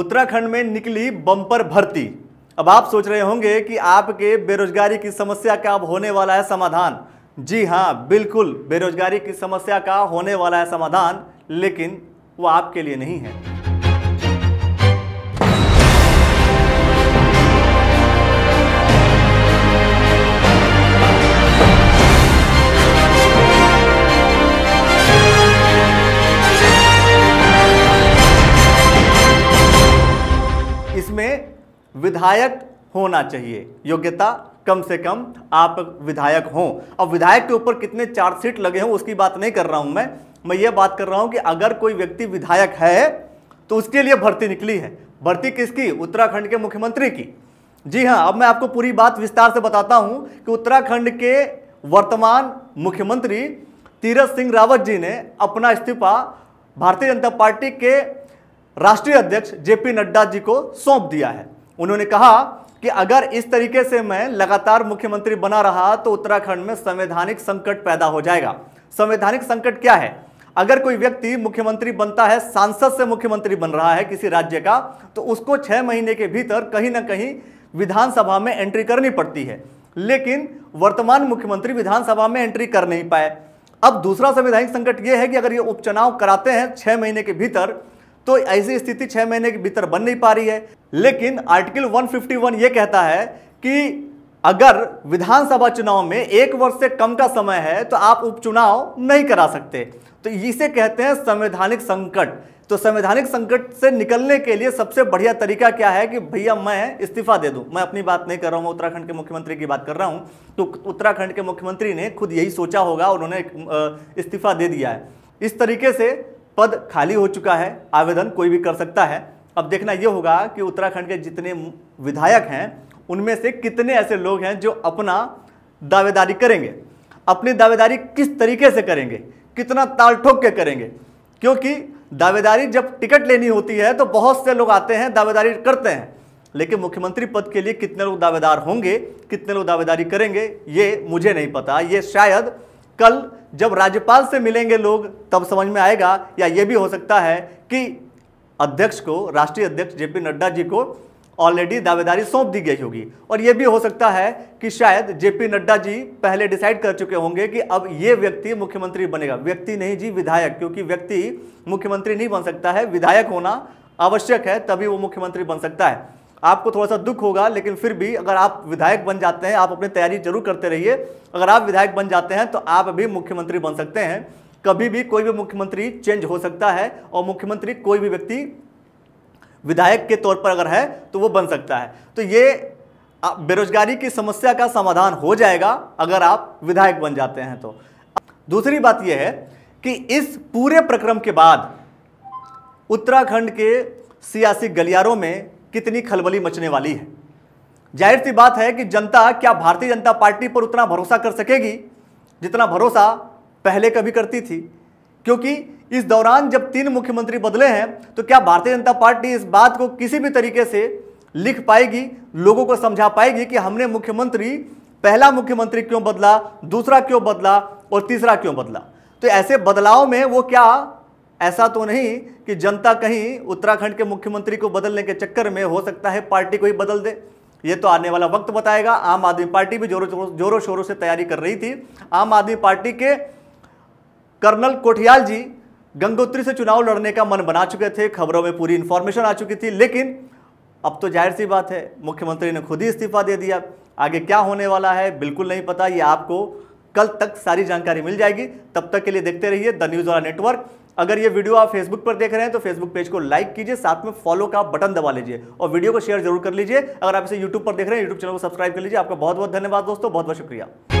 उत्तराखंड में निकली बम्पर भर्ती अब आप सोच रहे होंगे कि आपके बेरोजगारी की समस्या का अब होने वाला है समाधान जी हाँ बिल्कुल बेरोजगारी की समस्या का होने वाला है समाधान लेकिन वो आपके लिए नहीं है विधायक होना चाहिए योग्यता कम से कम आप विधायक हों अब विधायक के ऊपर कितने सीट लगे हों उसकी बात नहीं कर रहा हूं मैं मैं ये बात कर रहा हूं कि अगर कोई व्यक्ति विधायक है तो उसके लिए भर्ती निकली है भर्ती किसकी उत्तराखंड के मुख्यमंत्री की जी हाँ अब मैं आपको पूरी बात विस्तार से बताता हूं कि उत्तराखंड के वर्तमान मुख्यमंत्री तीरथ सिंह रावत जी ने अपना इस्तीफा भारतीय जनता पार्टी के राष्ट्रीय अध्यक्ष जेपी नड्डा जी को सौंप दिया है उन्होंने कहा कि अगर इस तरीके से मैं लगातार मुख्यमंत्री बना रहा तो उत्तराखंड में संवैधानिक संकट पैदा हो जाएगा संवैधानिक संकट क्या है अगर कोई व्यक्ति मुख्यमंत्री बनता है सांसद से मुख्यमंत्री बन रहा है किसी राज्य का तो उसको छह महीने के भीतर कहीं ना कहीं विधानसभा में एंट्री करनी पड़ती है लेकिन वर्तमान मुख्यमंत्री विधानसभा में एंट्री कर नहीं पाए अब दूसरा संवैधानिक संकट यह है कि अगर ये उपचुनाव कराते हैं छह महीने के भीतर तो ऐसी स्थिति छह महीने के भीतर बन नहीं पा रही है लेकिन आर्टिकल 151 ये कहता है कि अगर विधानसभा चुनाव में एक वर्ष से कम का समय है तो आप उपचुनाव नहीं करा सकते तो इसे कहते हैं संवैधानिक संकट तो संवैधानिक संकट से निकलने के लिए सबसे बढ़िया तरीका क्या है कि भैया मैं इस्तीफा दे दूं मैं अपनी बात नहीं कर रहा हूं मैं उत्तराखंड के मुख्यमंत्री की बात कर रहा हूं तो उत्तराखंड के मुख्यमंत्री ने खुद यही सोचा होगा उन्होंने इस्तीफा दे दिया है इस तरीके से पद खाली हो चुका है आवेदन कोई भी कर सकता है अब देखना यह होगा कि उत्तराखंड के जितने विधायक हैं उनमें से कितने ऐसे लोग हैं जो अपना दावेदारी करेंगे अपनी दावेदारी किस तरीके से करेंगे कितना ताल ठोक के करेंगे क्योंकि दावेदारी जब टिकट लेनी होती है तो बहुत से लोग आते हैं दावेदारी करते हैं लेकिन मुख्यमंत्री पद के लिए कितने लोग दावेदार होंगे कितने लोग दावेदारी करेंगे ये मुझे नहीं पता ये शायद कल जब राज्यपाल से मिलेंगे लोग तब समझ में आएगा या ये भी हो सकता है कि अध्यक्ष को राष्ट्रीय अध्यक्ष जेपी नड्डा जी को ऑलरेडी दावेदारी सौंप दी गई होगी और ये भी हो सकता है कि शायद जेपी नड्डा जी पहले डिसाइड कर चुके होंगे कि अब ये व्यक्ति मुख्यमंत्री बनेगा व्यक्ति नहीं जी विधायक क्योंकि व्यक्ति मुख्यमंत्री नहीं बन सकता है विधायक होना आवश्यक है तभी वो मुख्यमंत्री बन सकता है आपको थोड़ा सा दुख होगा लेकिन फिर भी अगर आप विधायक बन जाते हैं आप अपनी तैयारी जरूर करते रहिए अगर आप विधायक बन जाते हैं तो आप भी मुख्यमंत्री बन सकते हैं कभी भी कोई भी मुख्यमंत्री चेंज हो सकता है और मुख्यमंत्री कोई भी व्यक्ति विधायक के तौर पर अगर है तो वो बन सकता है तो ये बेरोजगारी की समस्या का समाधान हो जाएगा अगर आप विधायक बन जाते हैं तो दूसरी बात यह है कि इस पूरे प्रक्रम के बाद उत्तराखंड के सियासी गलियारों में कितनी खलबली मचने वाली है जाहिर सी बात है कि जनता क्या भारतीय जनता पार्टी पर उतना भरोसा कर सकेगी जितना भरोसा पहले कभी करती थी क्योंकि इस दौरान जब तीन मुख्यमंत्री बदले हैं तो क्या भारतीय जनता पार्टी इस बात को किसी भी तरीके से लिख पाएगी लोगों को समझा पाएगी कि हमने मुख्यमंत्री पहला मुख्यमंत्री क्यों बदला दूसरा क्यों बदला और तीसरा क्यों बदला तो ऐसे बदलाव में वो क्या ऐसा तो नहीं कि जनता कहीं उत्तराखंड के मुख्यमंत्री को बदलने के चक्कर में हो सकता है पार्टी को ही बदल दे ये तो आने वाला वक्त बताएगा आम आदमी पार्टी भी जोरों जोरों शोरों से तैयारी कर रही थी आम आदमी पार्टी के कर्नल कोठियाल जी गंगोत्री से चुनाव लड़ने का मन बना चुके थे खबरों में पूरी इन्फॉर्मेशन आ चुकी थी लेकिन अब तो जाहिर सी बात है मुख्यमंत्री ने खुद ही इस्तीफा दे दिया आगे क्या होने वाला है बिल्कुल नहीं पता ये आपको कल तक सारी जानकारी मिल जाएगी तब तक के लिए देखते रहिए द न्यूज़ वाला नेटवर्क अगर ये वीडियो आप फेसबुक पर देख रहे हैं तो फेसबुक पेज को लाइक कीजिए साथ में फॉलो का बटन दबा लीजिए और वीडियो को शेयर जरूर कर लीजिए अगर आप इसे यूट्यूब पर देख रहे हैं यूट्यूब चैनल को सब्सक्राइब कर लीजिए आपका बहुत बहुत धन्यवाद दोस्तों बहुत बहुत शुक्रिया